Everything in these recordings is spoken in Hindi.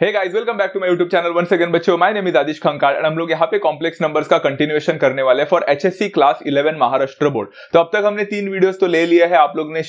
Hey guys welcome back to my YouTube channel one second बच्चों my name is Aadish Khankar और हम लोग यहाँ पे कॉम्प्लेक्स नंबर्स का कंटिन्यूएशन करने वाले हैं for HSC class 11 Maharashtra board तो अब तक हमने तीन वीडियोस तो ले लिया है आप लोग ने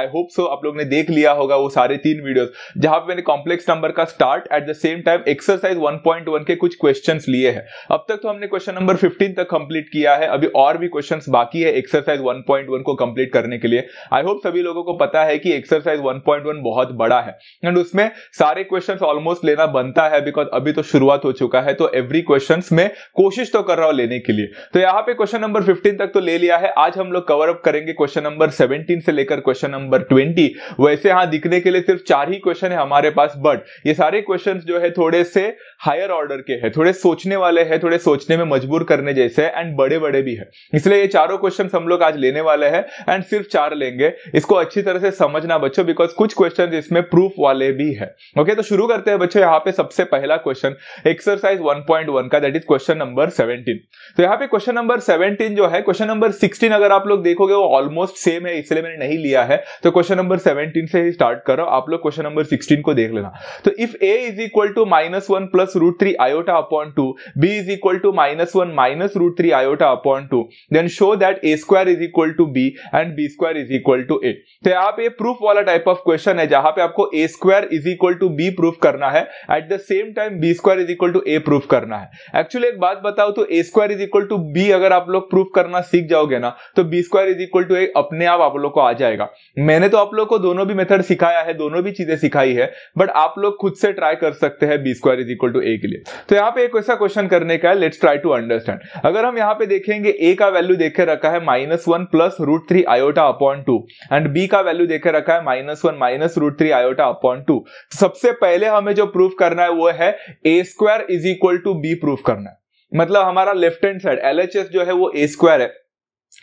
आई होप सो आप लोग ने देख लिया होगा वो सारे तीन वीडियोज जहां पर मैंने कॉम्प्लेक्स नंबर का start at the same time exercise one के कुछ क्वेश्चन लिए हैं अब तक तो हमने क्वेश्चन नंबर फिफ्टीन तक कंप्लीट किया है अभी और भी क्वेश्चन बाकी है एक्सरसाइज वन को कंप्लीट करने के लिए आई होप सभी लोगों को पता है कि एक्सरसाइज वन बहुत बड़ा है एंड उसमें सारे क्वेश्चन ऑलमोस्ट लेना बनता है बिकॉज अभी तो शुरुआत हो चुका है तो एवरी क्वेश्चन में कोशिश तो कर रहा हूं लेने के लिए तो यहाँ पे क्वेश्चन नंबर फिफ्टीन तक तो ले लिया है आज हम लोग कवर अप करेंगे क्वेश्चन नंबर सेवनटीन से लेकर क्वेश्चन नंबर ट्वेंटी वैसे यहां दिखने के लिए सिर्फ चार ही क्वेश्चन है हमारे पास बट ये सारे क्वेश्चन जो है थोड़े से हायर ऑर्डर के हैं थोड़े सोचने वाले हैं थोड़े सोचने में मजबूर करने जैसे एंड बड़े बड़े भी है इसलिए ये चारों क्वेश्चन हम लोग आज लेने वाले हैं एंड सिर्फ चार लेंगे इसको अच्छी तरह से समझना बच्चों बिकॉज कुछ क्वेश्चन इसमें प्रूफ वाले भी है ओके तो शुरू करते हैं बच्चों यहाँ पे सबसे पहला क्वेश्चन एक्सरसाइज वन का that is question number seventeen तो यहाँ पे क्वेश्चन नंबर सेवनटीन जो है क्वेश्चन नंबर सिक्सटीन अगर आप लोग देखोगे वो ऑलमोस्ट सेम है इसलिए मैंने नहीं लिया है तो क्वेश्चन नंबर सेवनटीन से ही स्टार्ट करो आप लोग क्वेश्चन नंबर सिक्सटीन को देख लेना तो if a is equal to minus one plus plus root 3 iota upon 2, b is equal to minus 1 minus root 3 iota upon 2, then show that a square is equal to b and b square is equal to a. तो आप ये प्रूफ वाला टाइप ऑफ क्वेश्चन है जहां पे आपको a square is equal to b proof करना है at the same time b square is equal to a proof करना है एक्चुअली एक बात बताऊं तो ए square is equal to b अगर आप लोग प्रूफ करना सीख जाओगे ना तो b square is equal to a अपने आप आप लोग को आ जाएगा मैंने तो आप लोग को दोनों भी मेथड सिखाया है दोनों भी चीजें सिखाई है बट आप लोग खुद से ट्राई कर सकते हैं b square is equal to a के लिए तो यहाँ पे एक ऐसा क्वेश्चन करने का है लेट्स ट्राई टू अंडरस्टैंड अगर हम यहाँ पे देखेंगे ए का वैल्यू देखे रखा है minus one plus root three iota upon two and B का वैल्यू देखे रखा है minus one minus root three iota upon two सबसे पहले हमें जो प्रूफ करना है वो है ए square is equal to b proof करना है मतलब हमारा लेफ्ट हैंड साइड एल जो है वो ए स्क्वायर है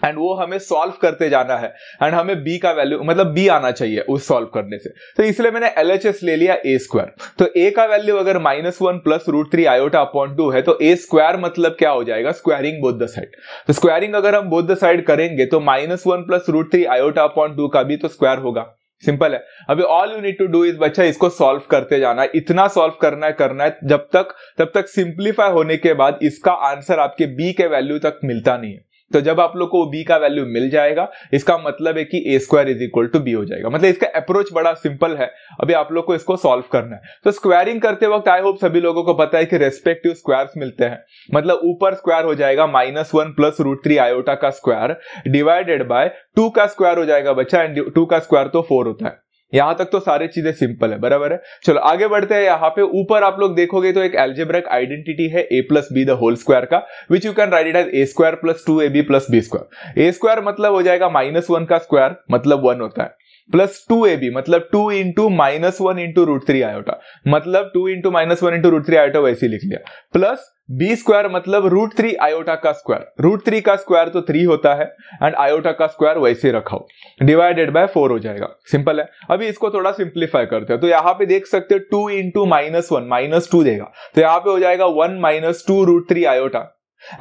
एंड वो हमें सॉल्व करते जाना है एंड हमें बी का वैल्यू मतलब बी आना चाहिए उस सॉल्व करने से तो इसलिए मैंने एल ले लिया ए स्क्वायर तो ए का वैल्यू अगर minus one plus root three iota upon two है तो ए स्क्वायर मतलब क्या हो जाएगा स्क्वायरिंग बोथ द साइड तो स्क्वायरिंग अगर हम बोथ द साइड करेंगे तो minus one plus root three iota upon two का भी तो स्क्वायर होगा सिंपल है अभी all you need to do is बच्चा इसको सॉल्व करते जाना है इतना सॉल्व करना है करना है जब तक तब तक सिंप्लीफाई होने के बाद इसका आंसर आपके बी के वैल्यू तक मिलता नहीं है तो जब आप लोग को बी का वैल्यू मिल जाएगा इसका मतलब है कि a square is equal to b हो जाएगा मतलब इसका अप्रोच बड़ा सिंपल है अभी आप लोग को इसको सॉल्व करना है तो स्क्वायरिंग करते वक्त आई होप सभी लोगों को पता है कि रेस्पेक्टिव स्क्वायर मिलते हैं मतलब ऊपर स्क्वायर हो जाएगा minus one plus root three iota का स्क्वायर डिवाइडेड बाय टू का स्क्वायर हो जाएगा बच्चा एंड टू का स्क्वायर तो फोर होता है यहां तक तो सारे चीजें सिंपल है बराबर है चलो आगे बढ़ते हैं यहाँ पे ऊपर आप लोग देखोगे तो एक एल्जेब्रिक आइडेंटिटी है ए plus B the whole square का which you can write it as a square plus two A B plus B square a square मतलब हो जाएगा माइनस वन का स्क्वायर मतलब वन होता है प्लस टू ए बी मतलब two into minus one into root three iota मतलब two into minus one into root three iota वैसे लिख लिया प्लस बी स्क्वायर मतलब रूट थ्री आयोटा का स्क्वायर रूट थ्री का स्क्वायर तो थ्री होता है एंड आयोटा का स्क्वायर वैसे रखा हो डिवाइडेड बाय फोर हो जाएगा सिंपल है अभी इसको थोड़ा सिंप्लीफाई करते हैं तो यहाँ पे देख सकते हो two into minus one minus two देगा तो यहाँ पे हो जाएगा one minus two root three iota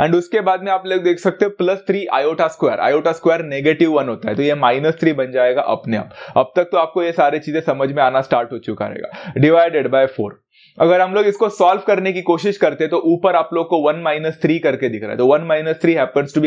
and उसके बाद में आप लोग देख सकते हो plus three iota square iota square negative one होता है तो ये माइनस थ्री बन जाएगा अपने आप अब तक तो आपको ये सारी चीजें समझ में आना स्टार्ट हो चुका रहेगा डिवाइडेड बाय फोर अगर हम लोग इसको सॉल्व करने की कोशिश करते तो ऊपर आप लोग को वन माइनस थ्री करके दिख रहा है तो वन माइनस थ्री है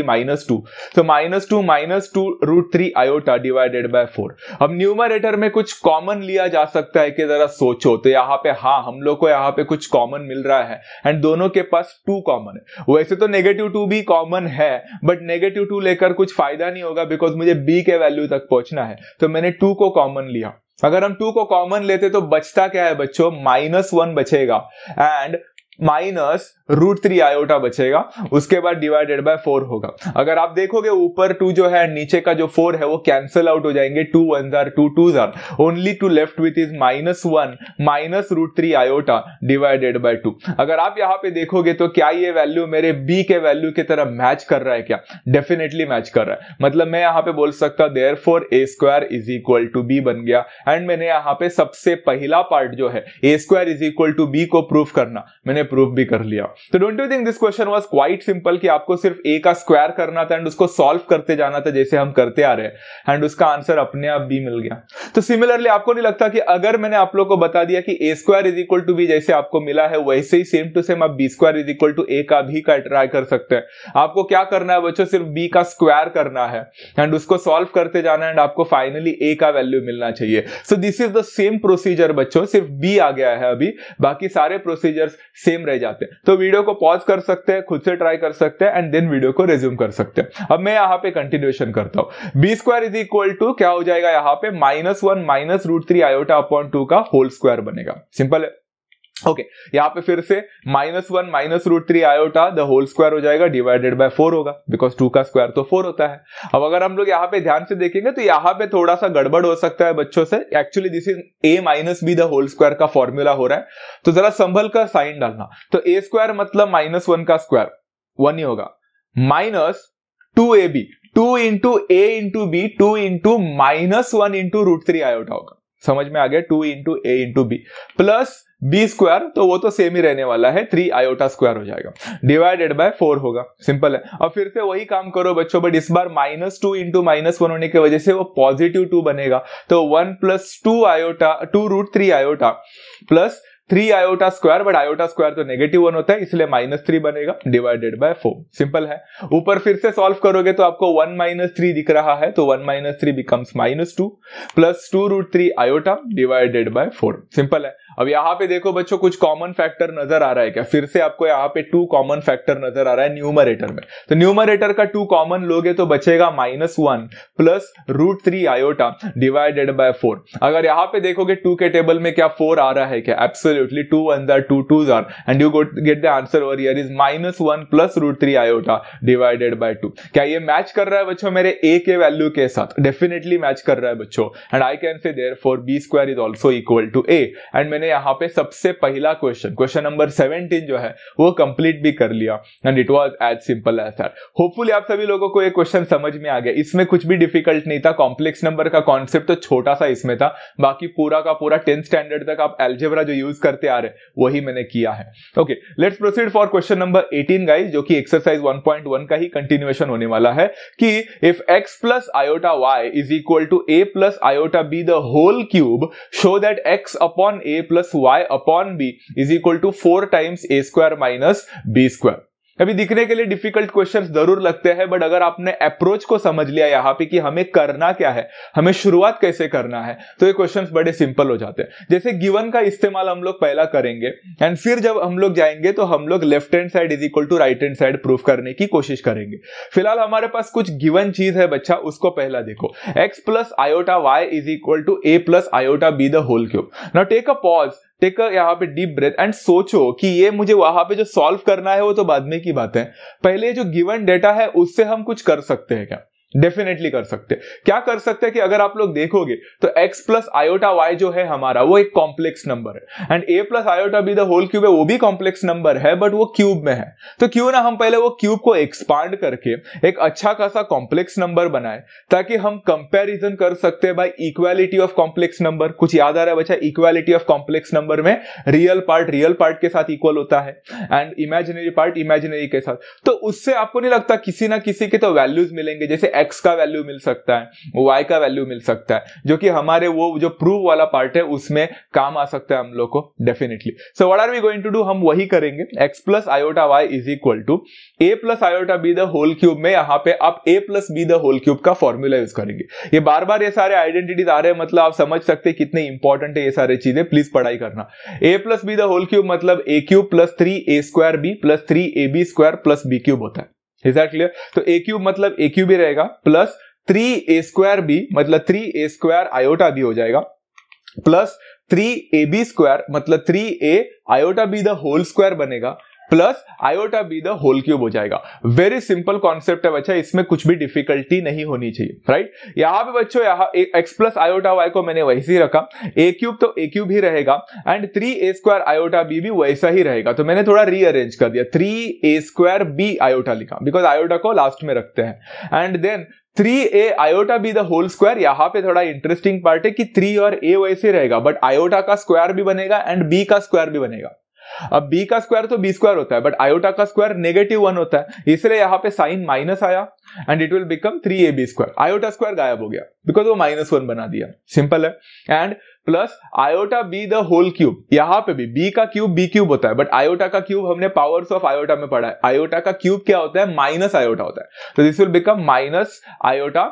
माइनस टू तो minus two minus two root three iota divided by four अब न्यूमरेटर में कुछ कॉमन लिया जा सकता है कि जरा सोचो तो यहाँ पे हाँ हम लोग को यहाँ पे कुछ कॉमन मिल रहा है एंड दोनों के पास टू कॉमन है वैसे तो नेगेटिव टू भी कॉमन है बट नेगेटिव टू लेकर कुछ फायदा नहीं होगा बिकॉज मुझे बी के वैल्यू तक पहुंचना है तो मैंने टू को कॉमन लिया अगर हम टू को कॉमन लेते तो बचता क्या है बच्चों माइनस वन बचेगा and minus root three iota बचेगा उसके बाद डिवाइडेड बाय फोर होगा अगर आप देखोगे ऊपर टू जो है नीचे का जो फोर है वो कैंसिल आउट हो जाएंगे two one jar two two jar only two left with is minus one minus root three iota divided by two अगर आप यहाँ पे देखोगे तो क्या ये वैल्यू मेरे बी के वैल्यू की तरह मैच कर रहा है क्या डेफिनेटली मैच कर रहा है मतलब मैं यहाँ पे बोल सकता therefore a square is equal to b बन गया एंड मैंने यहाँ पे सबसे पहला पार्ट जो है ए square is equal to b को प्रूफ करना मैंने प्रूव भी कर लिया तो don't you think this question was quite simple कि आपको सिर्फ ए का स्क्वायर करना था एंड उसको सॉल्व करते जाना था जैसे हम करते आ रहे हैं एंड उसका आंसर अपने आप बी मिल गया तो सिमिलरली आपको नहीं लगता कि अगर मैंने आप लोग को बता दिया कि a square is equal to b जैसे आपको मिला है वैसे ही सेम टू सेम आप b square is equal to a का भी का ट्राई कर सकते हैं आपको क्या करना है बच्चों सिर्फ बी का स्क्वायर करना है एंड उसको सॉल्व करते जाना है एंड आपको फाइनली ए का वैल्यू मिलना चाहिए so this is the same procedure बच्चों सिर्फ बी आ गया है अभी बाकी सारे प्रोसीजर्स सेम सेम रह जाते हैं तो वीडियो को पॉज कर सकते हैं खुद से ट्राई कर सकते हैं एंड देन वीडियो को रिज्यूम कर सकते हैं अब मैं यहाँ पे कंटिन्यूएशन करता हूँ b square is equal to क्या हो जाएगा यहाँ पे minus one minus root three iota upon two का होल स्क्वायर बनेगा सिंपल है ओके okay, यहाँ पे फिर से minus one minus root three iota the whole square हो जाएगा डिवाइडेड बाय फोर होगा बिकॉज टू का स्क्वायर तो फोर होता है अब अगर हम लोग यहाँ पे ध्यान से देखेंगे तो यहाँ पे थोड़ा सा गड़बड़ हो सकता है बच्चों से actually this is a minus B the whole square का फॉर्मूला हो रहा है तो जरा संभल कर साइन डालना तो ए स्क्वायर मतलब माइनस वन का स्क्वायर वन ही होगा minus two A b two into a into b two into minus one into root three iota होगा समझ में आ गया two into a into b plus B square तो वो तो सेम ही रहने वाला है थ्री आयोटा स्क्वायर हो जाएगा डिवाइडेड बाय फोर होगा सिंपल है और फिर से वही काम करो बच्चों बट इस बार minus two into minus one होने की वजह से वो पॉजिटिव टू बनेगा तो one plus two iota two root three iota plus three iota square but iota square तो नेगेटिव वन होता है इसलिए माइनस थ्री बनेगा डिवाइडेड बाय फोर सिंपल है ऊपर फिर से सॉल्व करोगे तो आपको वन माइनस थ्री दिख रहा है तो one minus three becomes minus two plus two root three iota divided by four simple है अब यहाँ पे देखो बच्चों कुछ कॉमन फैक्टर नजर आ रहा है क्या फिर से आपको यहाँ पे टू कॉमन फैक्टर नजर आ रहा है न्यूमरेटर में तो न्यूमरेटर का टू कॉमन लोगे तो बचेगा minus one plus root three iota divided by four अगर यहाँ पे देखोगे टू के टेबल में क्या फोर आ रहा है क्या absolutely two one there two two are and you get the answer over here is minus one plus root three iota divided by two क्या ये मैच कर रहा है बच्चों मेरे ए के वैल्यू के साथ डेफिनेटली मैच कर रहा है बच्चों and I can say therefore b square is also equal to a and मैंने यहाँ पे सबसे पहला क्वेश्चन क्वेश्चन नंबर सेवनटीन जो है वो कंप्लीट भी कर लिया and it was as simple as that hopefully आप सभी लोगों को ये क्वेश्चन समझ में आ गया इसमें कुछ भी डिफिकल्ट नहीं था कॉम्प्लेक्स नंबर का कॉन्सेप्ट तो छोटा सा इसमें था बाकी पूरा का पूरा टेंथ स्टैंडर्ड तक आप एल्जेबरा जो यूज करते आ रहे वही मैंने किया है okay let's proceed for question number eighteen guys जो कि एक्सरसाइज वन का ही कंटिन्यूएशन होने वाला है कि if x plus iota Y is equal to a plus iota b the whole cube show that x upon a plus y upon b is equal to 4 times a square minus b square. अभी दिखने के लिए डिफिकल्ट क्वेश्चंस जरूर लगते हैं बट अगर आपने अप्रोच को समझ लिया यहाँ पे कि हमें करना क्या है हमें शुरुआत कैसे करना है तो ये क्वेश्चंस बड़े सिंपल हो जाते हैं जैसे गिवन का इस्तेमाल हम लोग पहला करेंगे एंड फिर जब हम लोग जाएंगे तो हम लोग left hand side is equal to right hand side proof करने की कोशिश करेंगे फिलहाल हमारे पास कुछ गिवन चीज है बच्चा उसको पहला देखो x plus iota Y is equal to a plus iota b the whole cube now take a pause take a यहाँ पे डीप ब्रेथ एंड सोचो कि ये मुझे वहां पे जो सॉल्व करना है वो तो बाद में की बात है पहले जो गिवन डेटा है उससे हम कुछ कर सकते हैं क्या डेफिनेटली कर सकते क्या कर सकते हैं कि अगर आप लोग देखोगे तो x प्लस आयोटा वाई जो है हमारा वो एक कॉम्प्लेक्स नंबर है and a plus iota b the whole cube है वो भी कॉम्प्लेक्स नंबर है बट वो क्यूब में है तो क्यों ना हम पहले वो क्यूब को एक्सपांड करके एक अच्छा खासा कॉम्प्लेक्स नंबर बनाए ताकि हम कंपेरिजन कर सकते हैं by equality of complex number कुछ याद आ रहा है बच्चा इक्वालिटी ऑफ कॉम्प्लेक्स नंबर में रियल पार्ट रियल पार्ट के साथ इक्वल होता है एंड इमेजिनरी पार्ट इमेजिनरी के साथ तो उससे आपको नहीं लगता किसी ना किसी के तो वैल्यूज मिलेंगे जैसे एक्स का वैल्यू मिल सकता है वाई का वैल्यू मिल सकता है जो कि हमारे वो जो प्रूव वाला पार्ट है उसमें काम आ सकता है हम लोग को definitely so what are we going to do हम वही करेंगे x plus iota Y is equal to a plus iota b the whole cube में यहाँ पे आप a plus B the whole cube का फॉर्मूला यूज करेंगे ये बार बार ये सारे आइडेंटिटीज आ रहे हैं मतलब आप समझ सकते हैं कितने इंपॉर्टेंट है ये सारी चीजें प्लीज पढ़ाई करना a plus B the whole cube मतलब a cube plus three a square b plus three a b square plus b cube होता है इज दैट क्लियर तो ए क्यूब मतलब ए क्यूब भी रहेगा plus three a square b मतलब three a square iota b हो जाएगा plus three a b square मतलब three a iota b the whole square बनेगा plus iota b the whole cube हो जाएगा वेरी सिंपल कॉन्सेप्ट है बच्चा इसमें कुछ भी डिफिकल्टी नहीं होनी चाहिए राइट यहां पे बच्चों यहाँ एक्स प्लस आयोटा वाई को मैंने वैसे ही रखा ए क्यूब तो ए क्यूब ही रहेगा and three a square iota b भी वैसा ही रहेगा तो मैंने थोड़ा रीअरेंज कर दिया three a square b iota लिखा बिकॉज आयोटा को लास्ट में रखते हैं and then three a iota b the whole square यहाँ पे थोड़ा इंटरेस्टिंग पार्ट है कि थ्री और ए वैसे रहेगा बट आयोटा का स्क्वायर भी बनेगा एंड बी का स्क्वायर भी बनेगा अब बी का स्क्वायर तो बी स्क्वायर होता है बट आयोटा का स्क्वायर नेगेटिव वन होता है इसलिए यहां पे साइन माइनस आया and it will become three a b square iota square गायब हो गया बिकॉज वो माइनस वन बना दिया सिंपल है and plus iota b the whole cube यहां पे भी बी का क्यूब बी क्यूब होता है बट आयोटा का क्यूब हमने पावर्स ऑफ आयोटा में पढ़ा है आयोटा का क्यूब क्या होता है माइनस आयोटा होता है तो this will become minus iota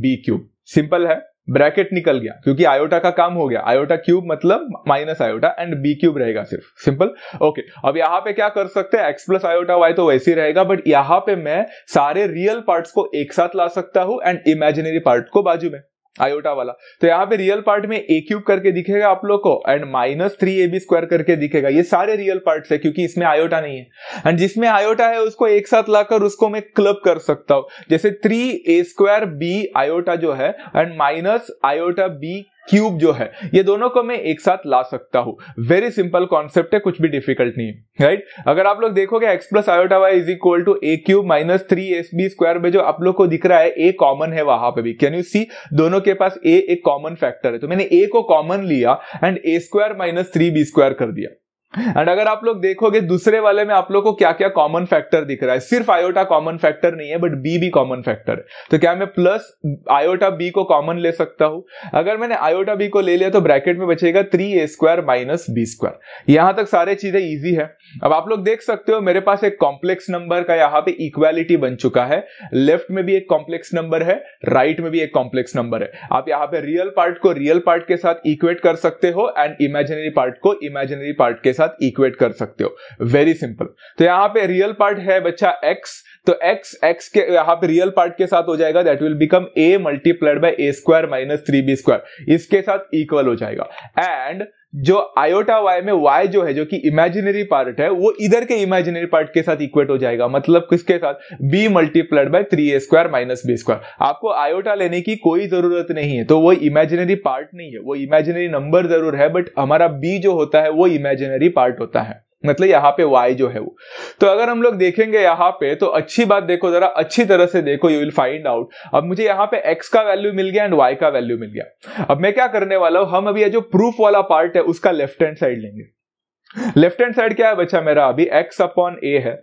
b cube simple है ब्रैकेट निकल गया क्योंकि आयोटा का काम हो गया आयोटा क्यूब मतलब minus iota and b cube रहेगा सिर्फ सिंपल ओके अब यहाँ पे क्या कर सकते हैं एक्स प्लस आयोटा वाई तो वैसे ही रहेगा बट यहां पे मैं सारे रियल पार्ट्स को एक साथ ला सकता हूं एंड इमेजिनरी पार्ट को बाजू में आयोटा वाला तो यहाँ पे रियल पार्ट में ए क्यूब करके दिखेगा आप लोग को and minus three a b square करके दिखेगा ये सारे रियल पार्ट है क्योंकि इसमें आयोटा नहीं है एंड जिसमें आयोटा है उसको एक साथ लाकर उसको मैं क्लब कर सकता हूं जैसे three a square b iota जो है and minus iota b cube जो है ये दोनों को मैं एक साथ ला सकता हूं वेरी सिंपल कॉन्सेप्ट है कुछ भी डिफिकल्ट नहीं है राइट अगर आप लोग देखोगे x plus iota Y is equal to a cube minus three s b square में जो आप लोग को दिख रहा है ए कॉमन है वहां पे भी कैन यू सी दोनों के पास ए एक कॉमन फैक्टर है तो मैंने ए को कॉमन लिया and A square minus three b square कर दिया एंड अगर आप लोग देखोगे दूसरे वाले में आप लोग को क्या क्या कॉमन फैक्टर दिख रहा है सिर्फ आयोटा कॉमन फैक्टर नहीं है बट बी भी कॉमन फैक्टर है तो क्या मैं प्लस आयोटा बी को कॉमन ले सकता हूं अगर मैंने आयोटा बी को ले लिया तो ब्रैकेट में बचेगा three a square minus B square यहां तक सारे चीजें ईजी है अब आप लोग देख सकते हो मेरे पास एक कॉम्प्लेक्स नंबर का यहाँ पे इक्वालिटी बन चुका है लेफ्ट में भी एक कॉम्प्लेक्स नंबर है राइट right में भी एक कॉम्प्लेक्स नंबर है आप यहाँ पे रियल पार्ट को रियल पार्ट के साथ इक्वेट कर सकते हो एंड इमेजिनरी पार्ट को इमेजिनरी पार्ट के साथ साथ इक्वेट कर सकते हो वेरी सिंपल तो यहाँ पे रियल पार्ट है बच्चा एक्स तो एक्स एक्स के यहाँ पे रियल पार्ट के साथ हो जाएगा that will become a multiplied by a square minus three b square इसके साथ इक्वल हो जाएगा एंड जो आयोटा वाई में वाई जो है जो कि इमेजिनरी पार्ट है वो इधर के इमेजिनरी पार्ट के साथ इक्वेट हो जाएगा मतलब किसके साथ b multiplied by three a square minus B square आपको आयोटा लेने की कोई जरूरत नहीं है तो वो इमेजिनरी पार्ट नहीं है वो इमेजिनरी नंबर जरूर है बट हमारा बी जो होता है वो इमेजिनरी पार्ट होता है मतलब यहाँ पे y जो है वो तो अगर हम लोग देखेंगे यहाँ पे तो अच्छी बात देखो जरा अच्छी तरह से देखो यू विल फाइंड आउट अब मुझे यहाँ पे x का वैल्यू मिल गया एंड y का वैल्यू मिल गया अब मैं क्या करने वाला हूं हम अभी ये जो प्रूफ वाला पार्ट है उसका लेफ्ट हैंड साइड लेंगे लेफ्ट हैंड साइड क्या है बच्चा मेरा अभी एक्स अपॉन ए है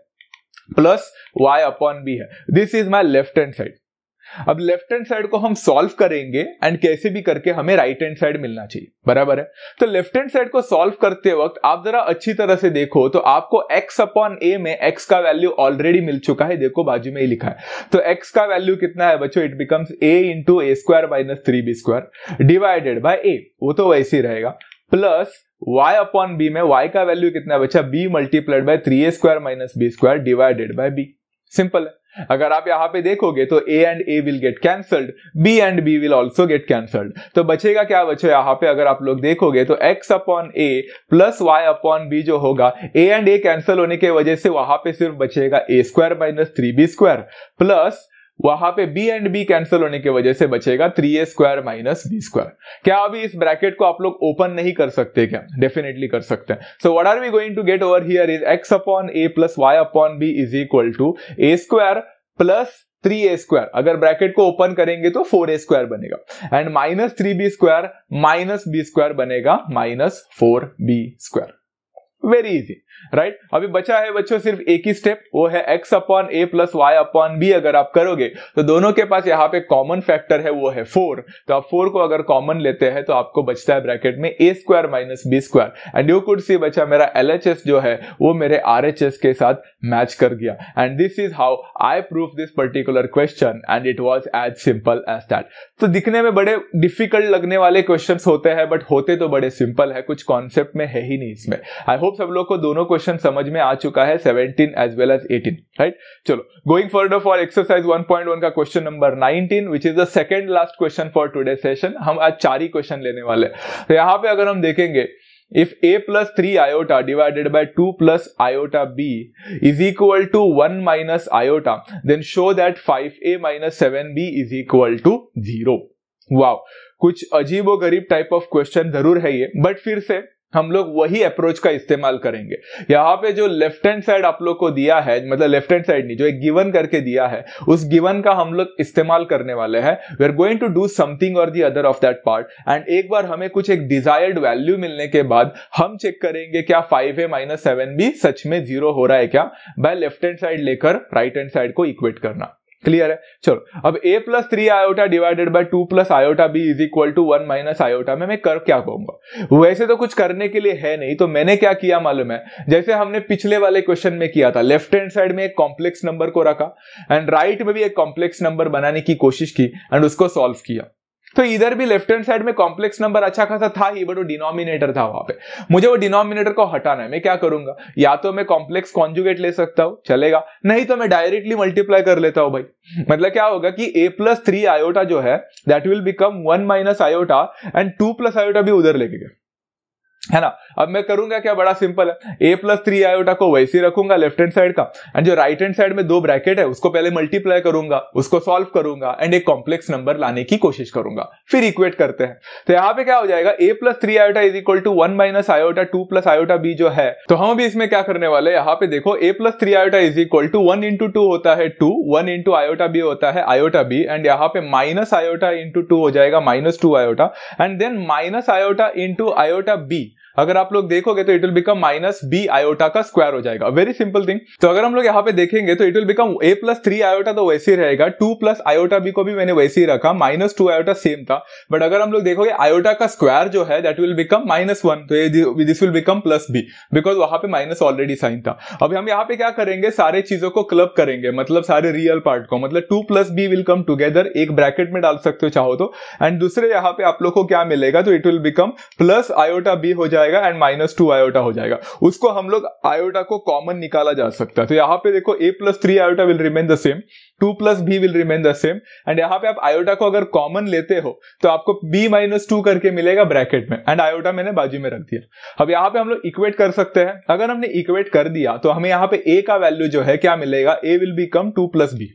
प्लस वाई अपॉन बी है this is my left hand side अब लेफ्ट हैंड साइड को हम सॉल्व करेंगे एंड कैसे भी करके हमें राइट हैंड साइड मिलना चाहिए बराबर है तो लेफ्ट हैंड साइड को सॉल्व करते वक्त आप जरा अच्छी तरह से देखो तो आपको एक्स अपॉन ए में एक्स का वैल्यू ऑलरेडी मिल चुका है देखो बाजू में ही लिखा है तो एक्स का वैल्यू कितना है बच्चों it becomes a into a square minus three b square divided by a वो तो वैसे ही रहेगा प्लस y अपॉन बी में y का वैल्यू कितना है बच्चा b multiplied by three a square minus B square divided by b simple है अगर आप यहां पे देखोगे तो a and a will get cancelled b and b will also get cancelled तो बचेगा क्या बचो यहां पे अगर आप लोग देखोगे तो x upon a plus y upon b जो होगा ए एंड ए कैंसल होने की वजह से वहां पे सिर्फ बचेगा a square minus three b square plus वहां पे बी एंड बी कैंसिल होने की वजह से बचेगा three a square minus B square क्या अभी इस ब्रैकेट को आप लोग ओपन नहीं कर सकते क्या डेफिनेटली कर सकते हैं so what are we going to get over here is x upon a plus y upon b is equal to A square plus three a square अगर ब्रैकेट को ओपन करेंगे तो फोर ए स्क्वायर बनेगा and minus three b square minus B square बनेगा minus four b square very easy right right? अभी बचा है बच्चों सिर्फ एक ही स्टेप वो है x upon a plus y upon b अगर आप करोगे तो दोनों के पास यहाँ पे कॉमन फैक्टर है वो है फोर तो आप फोर को अगर कॉमन लेते हैं तो आपको बचता है ब्रैकेट में a square minus B square and you could see बचा मेरा एल जो है वो मेरे आर के साथ मैच कर गया and this is how I prove this particular question and it was as simple as that तो दिखने में बड़े डिफिकल्ट लगने वाले क्वेश्चन होते हैं बट होते तो बड़े सिंपल है कुछ कॉन्सेप्ट में है ही नहीं इसमें आई होप सब लोग को दोनों दोनों क्वेश्चन समझ में आ चुका है 17 एज वेल एज 18 राइट चलो गोइंग फॉरवर्ड फॉर एक्सरसाइज 1.1 का question number 19 which is the second last question for today session हम आज चार ही क्वेश्चन लेने वाले हैं तो यहां पे अगर हम देखेंगे if a plus 3 iota divided by 2 plus iota b is equal to 1 minus iota then show that 5a minus 7b is equal to 0 wow कुछ अजीबो गरीब टाइप ऑफ क्वेश्चन जरूर है ये बट फिर से हम लोग वही अप्रोच का इस्तेमाल करेंगे यहाँ पे जो लेफ्ट हैंड साइड आप लोग को दिया है मतलब लेफ्ट हैंड साइड नहीं जो एक गिवन करके दिया है उस गिवन का हम लोग इस्तेमाल करने वाले हैं we are going to do something or the other of that part and एक बार हमें कुछ एक डिजायर्ड वैल्यू मिलने के बाद हम चेक करेंगे क्या फाइव ए माइनस सेवन भी सच में जीरो हो रहा है क्या बाय लेफ्ट हैंड साइड लेकर राइट हैंड साइड को इक्वेट करना क्लियर है चलो अब a plus three iota divided by two plus iota b is equal to one minus iota में मैं कर क्या कहूंगा वैसे तो कुछ करने के लिए है नहीं तो मैंने क्या किया मालूम है जैसे हमने पिछले वाले क्वेश्चन में किया था लेफ्ट हैंड साइड में एक कॉम्प्लेक्स नंबर को रखा एंड राइट right में भी एक कॉम्प्लेक्स नंबर बनाने की कोशिश की एंड उसको सॉल्व किया तो इधर भी लेफ्ट हैंड साइड में कॉम्प्लेक्स नंबर अच्छा खासा था ही बट वो डिनोमिनेटर था वहां पे मुझे वो डिनोमिनेटर को हटाना है मैं क्या करूंगा या तो मैं कॉम्प्लेक्स कॉन्जुगेट ले सकता हूँ चलेगा नहीं तो मैं डायरेक्टली मल्टीप्लाई कर लेता हूँ भाई मतलब क्या होगा कि ए प्लस थ्री आयोटा जो है that will become one minus iota and two plus iota भी उधर लेके गया है ना अब मैं करूंगा क्या बड़ा सिंपल है ए प्लस थ्री आयोटा को वैसे रखूंगा लेफ्ट हैंड साइड का एंड जो राइट हैंड साइड में दो ब्रैकेट है उसको पहले मल्टीप्लाई करूंगा उसको सॉल्व करूंगा एंड एक कॉम्प्लेक्स नंबर लाने की कोशिश करूंगा फिर इक्वेट करते हैं तो यहाँ पे क्या हो जाएगा a plus three iota is equal to one minus iota two plus iota b जो है तो हम भी इसमें क्या करने वाले यहाँ पे देखो a plus three iota is equal to one into two होता है two one into iota b होता है आयोटा बी एंड यहाँ पे माइनस आयोटा इंटू टू हो जाएगा minus two iota and then minus iota into iota b अगर आप लोग देखोगे तो it will become minus b iota का स्क्वायर हो जाएगा वेरी सिंपल थिंग तो अगर हम लोग यहाँ पे देखेंगे तो it will become A plus three iota तो वैसे ही रहेगा टू प्लस आयोटा बी को भी मैंने वैसे ही रखा माइनस टू आयोटा सेम था बट अगर हम लोग देखोगे आयोटा का स्क्वायर जो है that will become minus one तो this will become plus b because वहां पे माइनस ऑलरेडी साइन था अब हम यहाँ पे क्या करेंगे सारे चीजों को क्लब करेंगे मतलब सारे रियल पार्ट को मतलब two plus b will come together एक ब्रैकेट में डाल सकते हो चाहो तो एंड दूसरे यहाँ पे आप लोग को क्या मिलेगा तो it will become plus iota b हो जाएगा जाएगा एंड माइनस टू आयोटा हो जाएगा उसको हम लोग आयोटा को कॉमन निकाला जा सकता है तो यहाँ पे देखो a plus three iota will remain the same two plus b will remain the same and यहाँ पे आप आयोटा को अगर कॉमन लेते हो तो आपको बी माइनस टू करके मिलेगा ब्रैकेट में एंड आयोटा मैंने बाजू में रख दिया अब यहाँ पे हम लोग इक्वेट कर सकते हैं अगर हमने इक्वेट कर दिया तो हमें यहाँ पे ए का वैल्यू जो है क्या मिलेगा a will become two plus b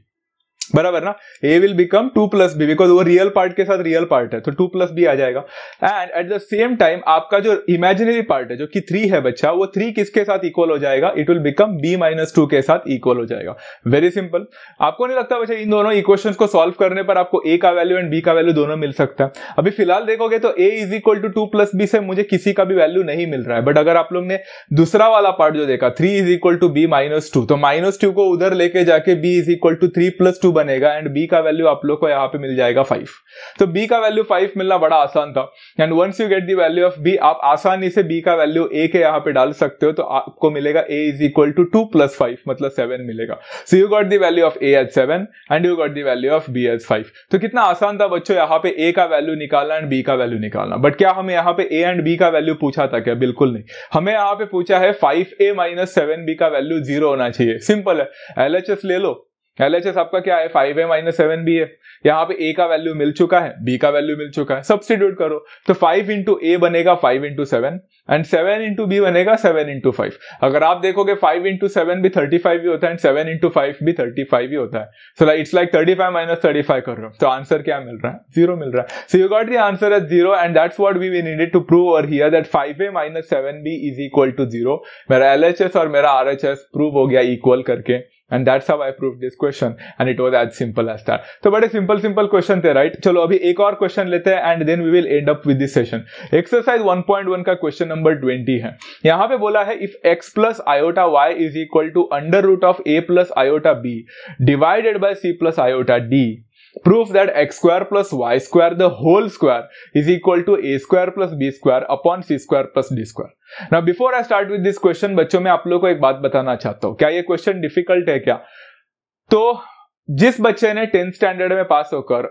बराबर ना a will become two plus b because वो रियल पार्ट के साथ रियल पार्ट है तो टू प्लस बी आ जाएगा and at the same time आपका जो इमेजिनरी पार्ट है जो कि थ्री है बच्चा वो थ्री किसके साथ इक्वल हो जाएगा it will become b minus two के साथ इक्वल हो जाएगा वेरी सिंपल आपको नहीं लगता बच्चा इन दोनों इक्वेशन को सॉल्व करने पर आपको ए का वैल्यू एंड बी का वैल्यू दोनों मिल सकता है अभी फिलहाल देखोगे तो a is equal to two plus b से मुझे किसी का भी वैल्यू नहीं मिल रहा है बट अगर आप लोग ने दूसरा वाला पार्ट जो देखा three is equal to B minus two तो माइनस टू को उधर लेके जाके B is equal to three plus two बनेगा एंड बी का वैल्यू आप लोग को यहाँ पे मिल जाएगा फाइव तो बी का वैल्यू फाइव मिलना बड़ा आसान था and once you get the value of B आप आसानी से बी का वैल्यू ए के यहाँ पे डाल सकते हो तो आपको मिलेगा A is equal to two plus five मतलब सेवन मिलेगा so you got the value of A as seven and you got the value of B as five तो कितना आसान था बच्चों यहाँ पे ए का वैल्यू निकालना एंड बी का वैल्यू निकालना बट क्या हमें यहाँ पे ए एंड बी का वैल्यू पूछा था क्या बिल्कुल नहीं हमें यहाँ पे पूछा है five A minus seven B का वैल्यू जीरो होना चाहिए सिंपल है एल ले लो एल एच एस आपका क्या है five A minus seven B है यहाँ पे ए का वैल्यू मिल चुका है बी का वैल्यू मिल चुका है सब्सिट्यूट करो तो फाइव इंटू ए बनेगा five into seven and seven into B बनेगा सेवन इंटू फाइव अगर आप देखोगे फाइव इंटू सेवन भी थर्टी फाइव भी होता है एंड सेवन इंटू फाइव भी थर्टी फाइव ही होता है so like it's like thirty five minus thirty five कर रहे हो तो आंसर क्या मिल रहा है जीरो मिल रहा है so you got the answer at zero and that's what we we needed to prove our here that five A minus seven B is equal to zero मेरा एल एच एस और मेरा आर एच एस प्रूव हो गया इक्वल करके and that's how I prove this question and it was as simple as that तो बड़े सिंपल सिंपल क्वेश्चन थे राइट चलो अभी एक और क्वेश्चन लेते हैं and then we will end up with this session exercise 1.1 का क्वेश्चन नंबर 20 है यहां पे बोला है if x plus iota Y is equal to under root of A plus iota B divided by C plus iota D Prove that x square plus y square the whole square is equal to a square plus b square upon c square plus d square. Now before I start with this question बच्चों मैं आप लोगों को एक बात बताना चाहता हूँ क्या ये क्वेश्चन डिफिकल्ट है क्या तो जिस बच्चे ने टेंथ स्टैंडर्ड में पास होकर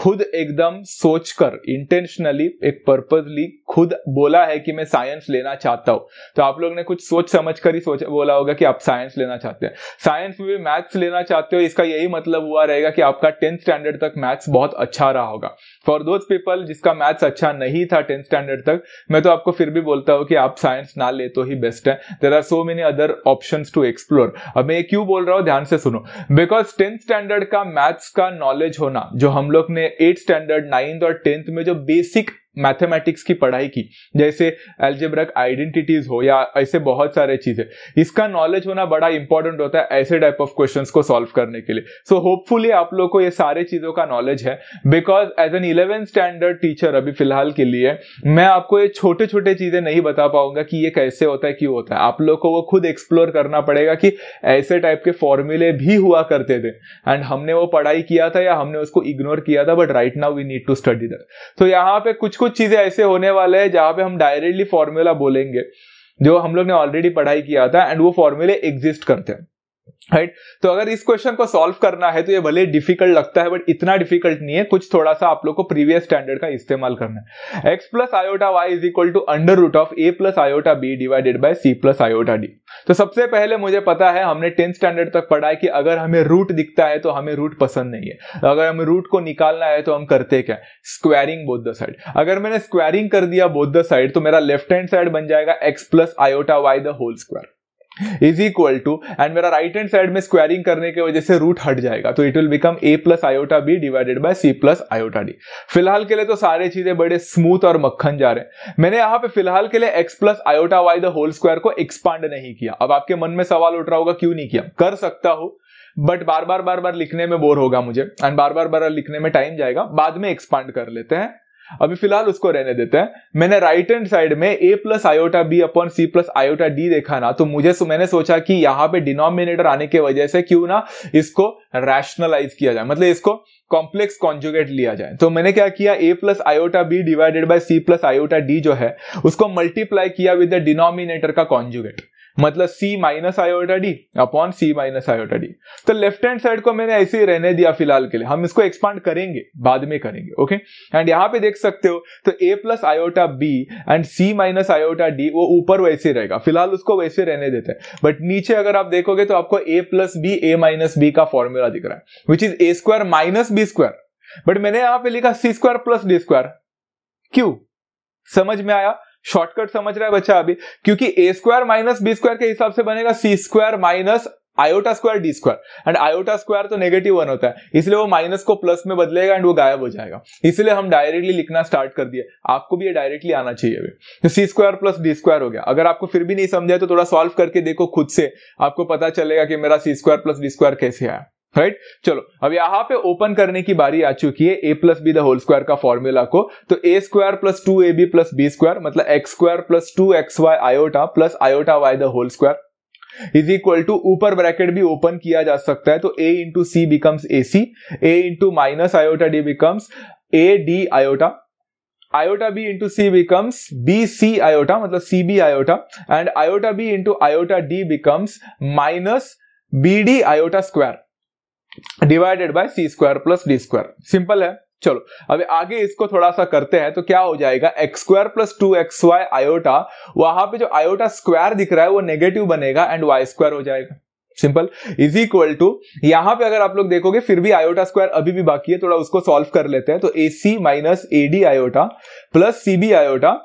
खुद एकदम सोचकर इंटेंशनली एक पर्पजली खुद बोला है कि मैं साइंस लेना चाहता हूं तो आप लोग ने कुछ सोच समझ कर ही सोच बोला होगा कि आप साइंस लेना चाहते हैं साइंस में भी मैथ्स लेना चाहते हो इसका यही मतलब हुआ रहेगा कि आपका टेंथ स्टैंडर्ड तक मैथ्स बहुत अच्छा रहा होगा फॉर दोज पीपल जिसका मैथ्स अच्छा नहीं था टेंथ स्टैंडर्ड तक मैं तो आपको फिर भी बोलता हूँ कि आप साइंस ना ले तो ही बेस्ट है there are so many other option to explore अब मैं ये क्यों बोल रहा हूँ ध्यान से सुनो बिकॉज टेंथ स्टैंडर्ड का मैथ्स का नॉलेज होना जो हम लोग ने एट स्टैंडर्ड नाइन्थ और टेंथ में जो बेसिक मैथमेटिक्स की पढ़ाई की जैसे एल्जेब्रक आइडेंटिटीज हो या ऐसे बहुत सारे चीजें इसका नॉलेज होना बड़ा इंपॉर्टेंट होता है ऐसे टाइप ऑफ क्वेश्चन को सॉल्व करने के लिए सो so, होपफुली आप लोग को ये सारे चीजों का नॉलेज है because as an eleventh standard teacher अभी फिलहाल के लिए मैं आपको ये छोटे छोटे चीजें नहीं बता पाऊंगा कि ये कैसे होता है क्यों होता है आप लोग को वो खुद एक्सप्लोर करना पड़ेगा कि ऐसे टाइप के फॉर्मूले भी हुआ करते थे एंड हमने वो पढ़ाई किया था या हमने उसको इग्नोर किया था but right now we need to study that तो यहाँ पे कुछ कुछ कुछ चीजें ऐसे होने वाले हैं जहां पे हम डायरेक्टली फॉर्मूला बोलेंगे जो हम लोग ने ऑलरेडी पढ़ाई किया था एंड वो फॉर्मूले एग्जिस्ट करते हैं राइट right? तो अगर इस क्वेश्चन को सॉल्व करना है तो ये भले डिफिकल्ट लगता है बट इतना डिफिकल्ट नहीं है कुछ थोड़ा सा आप लोग को प्रीवियस स्टैंडर्ड का इस्तेमाल करना है X plus iota Y is equal to under root of A plus iota B divided by C plus iota D तो सबसे पहले मुझे पता है हमने टेंथ स्टैंडर्ड तक पढ़ा है कि अगर हमें रूट दिखता है तो हमें रूट पसंद नहीं है अगर हमें रूट को निकालना है तो हम करते क्या स्क्वायरिंग बोथ द साइड अगर मैंने स्क्वायरिंग कर दिया बोथ द साइड तो मेरा लेफ्ट हैंड साइड बन जाएगा X plus iota Y the whole square is equal to and मेरा राइट हैंड साइड में स्क्वायरिंग करने की वजह से रूट हट जाएगा तो it will become A plus iota B divided by C plus iota D फिलहाल के लिए तो सारी चीजें बड़े स्मूथ और मक्खन जा रहे हैं मैंने यहां पे फिलहाल के लिए X plus iota Y the whole square को एक्सपांड नहीं किया अब आपके मन में सवाल उठ रहा होगा क्यों नहीं किया कर सकता हूं बट बार बार बार बार लिखने में बोर होगा मुझे एंड बार बार बार लिखने में टाइम जाएगा बाद में एक्सपांड कर लेते हैं अभी फिलहाल उसको रहने देते हैं मैंने राइट हैंड साइड में A plus iota B upon C plus iota D देखा ना तो मुझे मैंने सोचा कि यहां पे डिनोमिनेटर आने की वजह से क्यों ना इसको रैशनलाइज किया जाए मतलब इसको कॉम्प्लेक्स कॉन्जुगेट लिया जाए तो मैंने क्या किया A plus iota B divided by C plus iota D जो है उसको मल्टीप्लाई किया विद द डिनोमिनेटर का कॉन्जुगेट मतलब C minus iota D upon C minus iota D तो लेफ्ट हैंड साइड को मैंने ऐसे ही रहने दिया फिलहाल के लिए हम इसको एक्सपांड करेंगे बाद में करेंगे ओके एंड यहां पे देख सकते हो तो A plus iota B and C minus iota D वो ऊपर वैसे रहेगा फिलहाल उसको वैसे रहने देते हैं बट नीचे अगर आप देखोगे तो आपको A plus B A minus B का फॉर्मूला दिख रहा है which is A square minus B square but मैंने यहां पर लिखा C square plus D square क्यों समझ में आया शॉर्टकट समझ रहा है बच्चा अभी क्योंकि A square minus B square के हिसाब से बनेगा C square minus iota square D square and iota square तो नेगेटिव वन होता है इसलिए वो माइनस को प्लस में बदलेगा एंड वो गायब हो जाएगा इसलिए हम डायरेक्टली लिखना स्टार्ट कर दिए आपको भी ये डायरेक्टली आना चाहिए अभी तो C square plus D square हो गया अगर आपको फिर भी नहीं समझा तो थोड़ा सॉल्व करके देखो खुद से आपको पता चलेगा कि मेरा C square plus D square कैसे आया राइट right? चलो अब यहां पे ओपन करने की बारी आ चुकी है ए plus B the whole square का फॉर्मूला को तो ए square plus two A B plus B square मतलब X square plus two X Y iota plus iota Y the whole square is equal to ऊपर ब्रैकेट भी ओपन किया जा सकता है तो A into C becomes A C A into minus iota D becomes A D iota iota B into C becomes B C iota मतलब C B iota and iota B into iota D becomes minus B D iota square divided by C square plus D square simple है चलो अभी आगे इसको थोड़ा सा करते हैं तो क्या हो जाएगा X square plus two X Y iota वहां पे जो आयोटा स्क्वायर दिख रहा है वो नेगेटिव बनेगा एंड वाई स्क्वायर हो जाएगा सिंपल इज इक्वल टू यहां पे अगर आप लोग देखोगे फिर भी आयोटा स्क्वायर अभी भी बाकी है थोड़ा उसको सॉल्व कर लेते हैं तो A C minus A D iota plus C B iota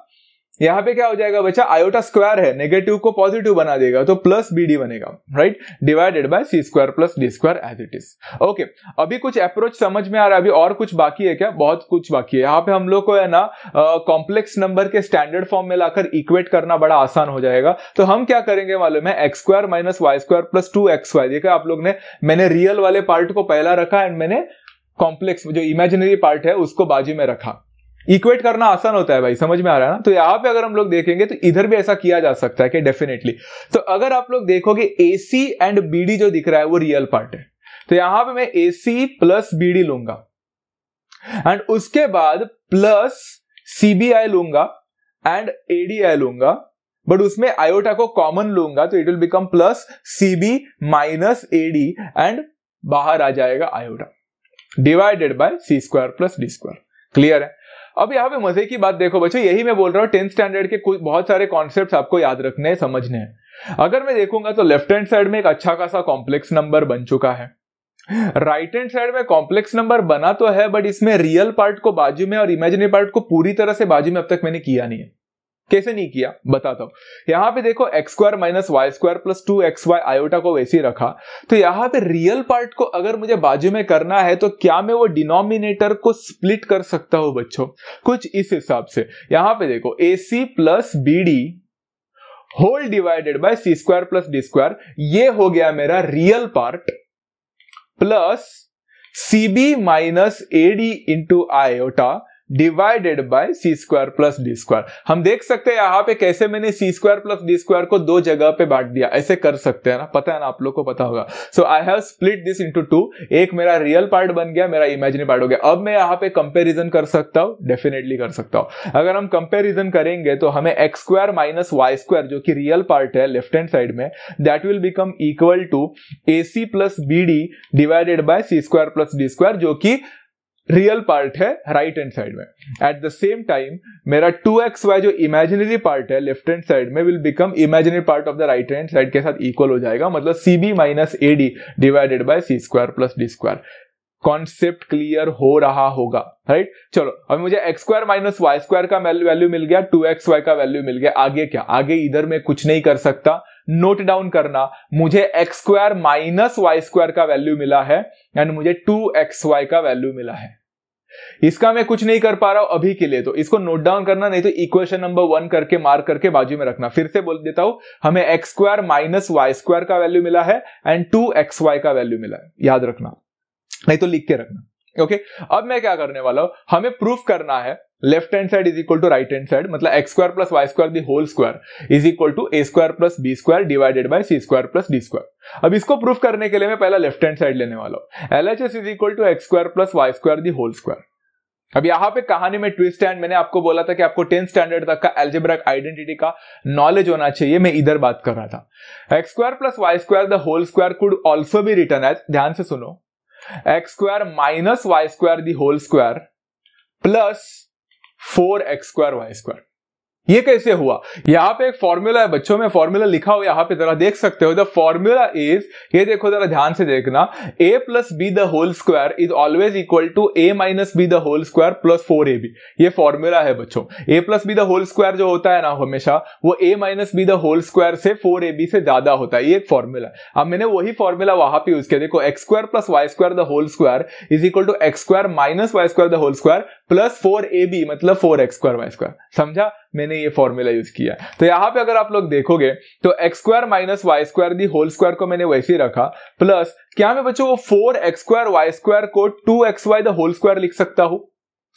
यहाँ पे क्या हो जाएगा बच्चा आयोटा स्क्वायर है नेगेटिव को पॉजिटिव बना देगा तो प्लस बी डी बनेगा right divided by C square plus D square as it is okay अभी कुछ अप्रोच समझ में आ रहा है अभी और कुछ बाकी है क्या बहुत कुछ बाकी है यहाँ पे हम लोग को है ना कॉम्प्लेक्स नंबर के स्टैंडर्ड फॉर्म में लाकर इक्वेट करना बड़ा आसान हो जाएगा तो हम क्या करेंगे मालूम है X square minus Y square plus two X Y देखा आप लोग ने मैंने रियल वाले पार्ट को पहला रखा एंड मैंने कॉम्प्लेक्स जो इमेजिनरी पार्ट है उसको बाजू में रखा इक्वेट करना आसान होता है भाई समझ में आ रहा है ना तो यहाँ पे अगर हम लोग देखेंगे तो इधर भी ऐसा किया जा सकता है कि डेफिनेटली तो अगर आप लोग देखोगे ए सी एंड बीडी जो दिख रहा है वो रियल पार्ट है तो यहां पे मैं ए सी प्लस बीडी लूंगा एंड उसके बाद प्लस सीबीआई लूंगा एंड एडीआई लूंगा बट उसमें आयोटा को कॉमन लूंगा तो it will become plus CB minus AD and बाहर आ जाएगा iota divided by C square plus D square clear है अब यहाँ पे मजे की बात देखो बच्चों यही मैं बोल रहा हूँ टेंथ स्टैंडर्ड के कुछ बहुत सारे कॉन्सेप्ट आपको याद रखने हैं समझने हैं अगर मैं देखूंगा तो लेफ्ट हैंड साइड में एक अच्छा खासा कॉम्प्लेक्स नंबर बन चुका है राइट हैंड साइड में कॉम्प्लेक्स नंबर बना तो है बट इसमें रियल पार्ट को बाजू में और इमेजिनरी पार्ट को पूरी तरह से बाजू में अब तक मैंने किया नहीं है कैसे नहीं किया बताता हूं यहां पे देखो X square minus Y square plus two X Y iota को वैसे ही रखा तो यहां पे रियल पार्ट को अगर मुझे बाजू में करना है तो क्या मैं वो डिनोमिनेटर को स्प्लिट कर सकता हूं बच्चों कुछ इस हिसाब से यहां पे देखो A C plus B D whole divided by C square plus D square ये हो गया मेरा real part plus C B minus A D into iota divided by C square plus D square हम देख सकते हैं यहाँ पे कैसे मैंने C square plus D square को दो जगह पे बांट दिया ऐसे कर सकते हैं ना पता है ना आप लोग को पता होगा so I have split this into two एक मेरा रियल पार्ट बन गया मेरा इमेजिनरी पार्ट हो गया अब मैं यहाँ पे कंपेरिजन कर सकता हूँ डेफिनेटली कर सकता हूँ अगर हम कंपेरिजन करेंगे तो हमें X square minus Y square जो कि रियल पार्ट है लेफ्ट हैंड साइड में that will become equal to A C plus B D divided by C square plus D square जो कि रियल पार्ट है राइट हैंड साइड में एट द सेम टाइम मेरा टू एक्स वाई जो इमेजिनरी पार्ट है लेफ्ट हैंड साइड में will become imaginary part of the right hand side के साथ इक्वल हो जाएगा मतलब C B minus A D divided by C square plus D square concept clear हो रहा होगा राइट right? चलो अब मुझे X square minus Y square का वैल्यू मिल गया टू एक्स वाई का वैल्यू मिल गया आगे क्या आगे इधर मैं कुछ नहीं कर सकता नोट डाउन करना मुझे X square minus Y square का वैल्यू मिला है एंड मुझे टू एक्स वाई का वैल्यू मिला है इसका मैं कुछ नहीं कर पा रहा हूं अभी के लिए तो इसको नोट डाउन करना नहीं तो इक्वेशन नंबर वन करके मार्क करके बाजू में रखना फिर से बोल देता हूं हमें X square minus Y square का वैल्यू मिला है एंड टू एक्स वाई का वैल्यू मिला है याद रखना नहीं तो लिख के रखना ओके okay? अब मैं क्या करने वाला हूं हमें प्रूफ करना है left hand side is equal to right hand side मतलब X square plus Y square the whole square is equal to A square plus B square divided by C square plus D square अब इसको प्रूफ करने के लिए मैं पहला लेफ्ट हैंड साइड लेने वाला हूं L H S is equal to X square plus Y square the whole square अब यहाँ पे कहानी में ट्विस्ट एंड मैंने आपको बोला था कि आपको टेंथ स्टैंडर्ड तक का एल्जेब्रिक आइडेंटिटी का नॉलेज होना चाहिए मैं इधर बात कर रहा था X square plus Y square the whole square could also be return as ध्यान से सुनो x square minus y square the whole square plus 4x square y square. ये कैसे हुआ यहाँ पे एक फॉर्मूला है बच्चों में फॉर्मूला लिखा हुआ यहाँ पे जरा देख सकते हो द फॉर्मूला इज ये देखो जरा ध्यान से देखना a plus B the whole square is always equal to a minus B the whole square plus four A B ये फॉर्मूला है बच्चों a plus B the whole square जो होता है ना हमेशा वो a minus B the whole square से फोर ए बी से ज्यादा होता है ये एक फॉर्मूला अब मैंने वही फॉर्मूला वहां पर यूज किया देखो X square plus Y square the whole square is equal to X square minus Y square the whole square plus four A B मतलब four X square Y square समझा मैंने ये फॉर्मूला यूज किया तो यहाँ पे अगर आप लोग देखोगे तो X square minus Y square the whole square को मैंने वैसे ही रखा प्लस क्या मैं बच्चों वो four X square Y square को two X Y the whole square लिख सकता हूँ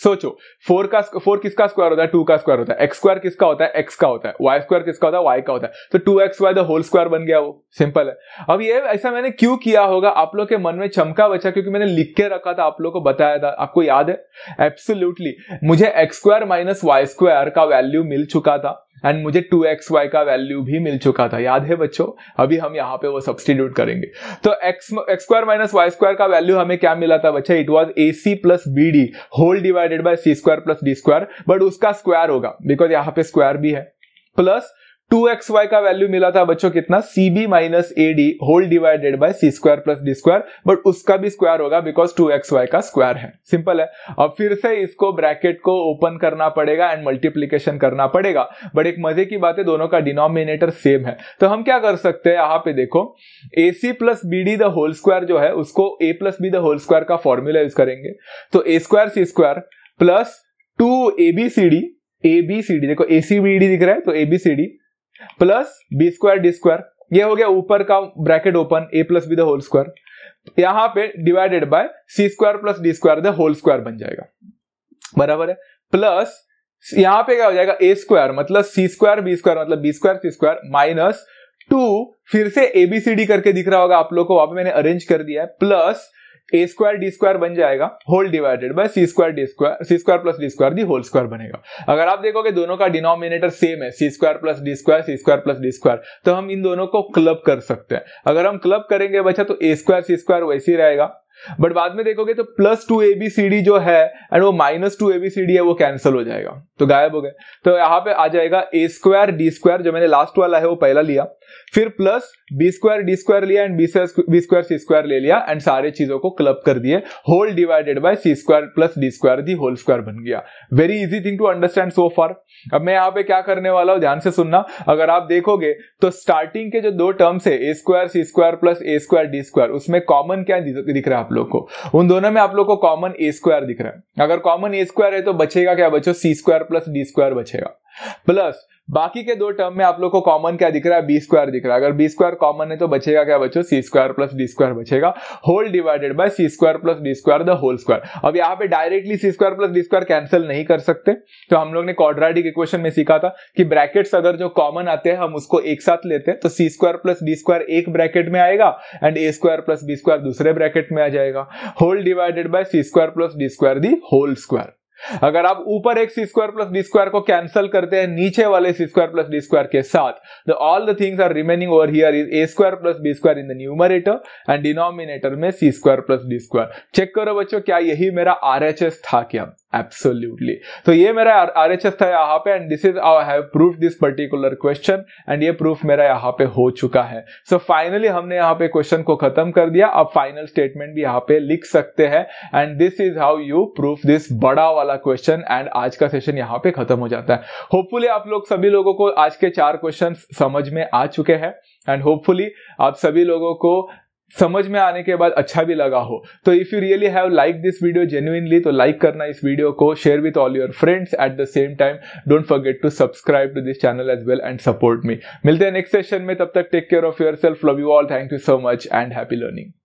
सोचो फोर का फोर किसका स्क्वायर होता है टू का स्क्वायर होता है एक्स स्क्वायर किसका होता है एक्स का होता है वाई स्क्वायर किसका होता है वाई का होता है तो two X Y the whole square बन गया वो सिंपल है अब ये ऐसा मैंने क्यों किया होगा आप लोग के मन में चमका बचा क्योंकि मैंने लिख के रखा था आप लोग को बताया था आपको याद है एब्सोल्यूटली मुझे X square minus Y square का वैल्यू मिल चुका था एंड मुझे टू एक्स वाई का वैल्यू भी मिल चुका था याद है बच्चों अभी हम यहाँ पे वो सब्सटीट्यूट करेंगे तो X X square minus Y square का वैल्यू हमें क्या मिला था बच्चा it was A C plus B D whole divided by C square plus D square but उसका स्क्वायर होगा बिकॉज यहाँ पे स्क्वायर भी है प्लस टू एक्स वाई का वैल्यू मिला था बच्चों कितना C B minus A D whole divided by C square plus D square but उसका भी स्क्वायर होगा बिकॉज टू एक्स वाई का स्क्वायर है सिंपल है अब फिर से इसको ब्रैकेट को ओपन करना पड़ेगा एंड मल्टीप्लीकेशन करना पड़ेगा बट एक मजे की बात है दोनों का डिनोमिनेटर सेम है तो हम क्या कर सकते हैं यहाँ पे देखो A C plus B D the whole square जो है उसको A plus B the whole square का फॉर्मूला यूज करेंगे तो ए square C square plus two A B C D A B C D देखो ए सी बी डी दिख रहा है तो A B C D plus B square D square यह हो गया ऊपर का bracket open A plus B the whole square यहां पे divided by C square plus D square the whole square बन जाएगा बराबर है प्लस यहां पे क्या हो जाएगा ए स्क्वायर मतलब सी स्क्वायर बी स्क्वायर मतलब B square C square minus two फिर से एबीसीडी करके दिख रहा होगा आप लोग को वहां पे मैंने अरेंज कर दिया है plus A square D square बन जाएगा whole divided by C square D square C square plus D square the whole square बनेगा अगर आप देखोगे दोनों का डिनोमिनेटर सेम है C square plus D square C square plus D square तो हम इन दोनों को क्लब कर सकते हैं अगर हम क्लब करेंगे बच्चा तो ए स्क्वायर सी स्क्वायर वैसे ही रहेगा बट बाद में देखोगे तो प्लस टू ए बी सी डी जो है एंड वो माइनस टू ए बी सी डी है वो कैंसिल हो जाएगा तो गायब हो गए तो यहां पे आ जाएगा ए स्क्वायर डी स्क्वायर जो मैंने लास्ट वाला है वो पहला लिया फिर plus B square D square लिया and B B square C square ले लिया एंड सारे चीजों को क्लब कर दिए whole divided by C square plus D square the whole square बन गया very easy thing to understand so far अब मैं यहाँ पे क्या करने वाला हूं ध्यान से सुनना अगर आप देखोगे तो स्टार्टिंग के जो दो टर्म्स है ए square C square plus A square D square उसमें कॉमन क्या दिख रहा है आप लोग को उन दोनों में आप लोग को कॉमन ए स्क्वायर दिख रहा है अगर कॉमन ए स्क्वायर है तो बचेगा क्या बच्चों C square plus D square बचेगा प्लस बाकी के दो टर्म में आप लोग को कॉमन क्या दिख रहा है बी स्क्वायर दिख रहा है अगर बी स्क्वायर कॉमन है तो बचेगा क्या बच्चों C square plus D square बचेगा whole divided by C square plus D square the whole square अब यहाँ पे directly C square plus D square cancel नहीं कर सकते तो हम लोग ने क्वाड्रेटिक इक्वेशन में सीखा था कि ब्रैकेट्स अगर जो कॉमन आते हैं हम उसको एक साथ लेते हैं तो C square plus D square एक ब्रैकेट में आएगा and A square plus B square दूसरे ब्रैकेट में आ जाएगा whole divided by C square plus D square the whole square अगर आप ऊपर एक C square plus D square को कैंसिल करते हैं नीचे वाले C square plus D square के साथ all the things are remaining over here is A square plus B square in the numerator and denominator में C square plus D square check करो बच्चों क्या यही मेरा आर था क्या एब्सोल्युटली तो ये मेरा आर एच एस था यहाँ पे and this is I have proof this particular question and ये प्रूफ मेरा यहाँ पे हो चुका है सो so, फाइनली हमने यहाँ पे क्वेश्चन को खत्म कर दिया अब फाइनल स्टेटमेंट भी यहाँ पे लिख सकते हैं and this is how you proof this बड़ा वाला क्वेश्चन एंड आज का सेशन यहाँ पे खत्म हो जाता है होपफुली आप लोग सभी लोगों को आज के चार क्वेश्चन समझ में आ चुके हैं एंड होपफुली आप सभी लोगों को समझ में आने के बाद अच्छा भी लगा हो तो if you really have like this video genuinely तो लाइक करना इस वीडियो को share with all your friends at the same time don't forget to subscribe to this channel as well and support me मिलते हैं नेक्स्ट सेशन में तब तक take care of yourself love you all thank you so much and happy learning